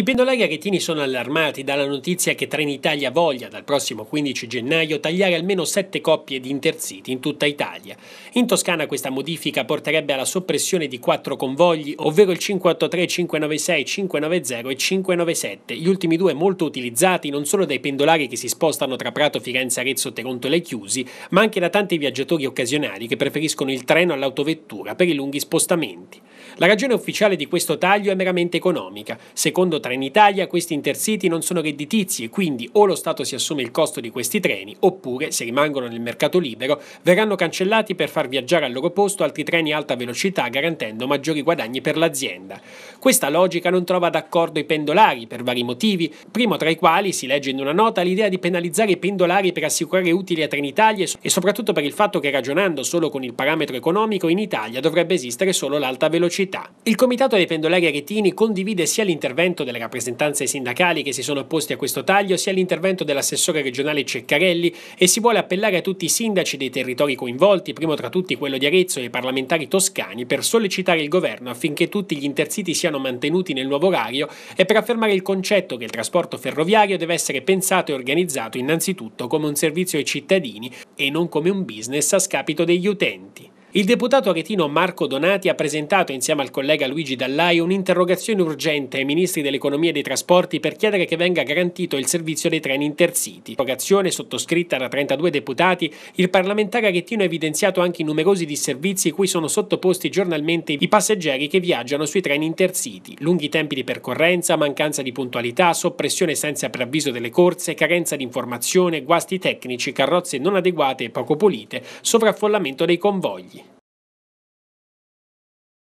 I pendolari aretini sono allarmati dalla notizia che Trenitalia voglia dal prossimo 15 gennaio tagliare almeno 7 coppie di intercity in tutta Italia. In Toscana questa modifica porterebbe alla soppressione di 4 convogli, ovvero il 583, 596, 590 e 597, gli ultimi due molto utilizzati non solo dai pendolari che si spostano tra Prato, Firenze, Arezzo, Terontole e Chiusi, ma anche da tanti viaggiatori occasionali che preferiscono il treno all'autovettura per i lunghi spostamenti. La ragione ufficiale di questo taglio è meramente economica. Secondo in Italia, questi intercity non sono redditizi e quindi o lo Stato si assume il costo di questi treni oppure, se rimangono nel mercato libero, verranno cancellati per far viaggiare al loro posto altri treni a alta velocità garantendo maggiori guadagni per l'azienda. Questa logica non trova d'accordo i pendolari per vari motivi, primo tra i quali, si legge in una nota, l'idea di penalizzare i pendolari per assicurare utili a Trenitalia e soprattutto per il fatto che ragionando solo con il parametro economico in Italia dovrebbe esistere solo l'alta velocità. Il Comitato dei Pendolari Aretini condivide sia l'intervento della rappresentanze sindacali che si sono opposti a questo taglio, sia l'intervento dell'assessore regionale Ceccarelli e si vuole appellare a tutti i sindaci dei territori coinvolti, primo tra tutti quello di Arezzo e i parlamentari toscani, per sollecitare il governo affinché tutti gli intersiti siano mantenuti nel nuovo orario e per affermare il concetto che il trasporto ferroviario deve essere pensato e organizzato innanzitutto come un servizio ai cittadini e non come un business a scapito degli utenti. Il deputato aretino Marco Donati ha presentato insieme al collega Luigi Dallai un'interrogazione urgente ai ministri dell'economia e dei trasporti per chiedere che venga garantito il servizio dei treni intercity. Interrogazione sottoscritta da 32 deputati, il parlamentare aretino ha evidenziato anche i numerosi disservizi cui sono sottoposti giornalmente i passeggeri che viaggiano sui treni intercity. Lunghi tempi di percorrenza, mancanza di puntualità, soppressione senza preavviso delle corse, carenza di informazione, guasti tecnici, carrozze non adeguate e poco pulite, sovraffollamento dei convogli.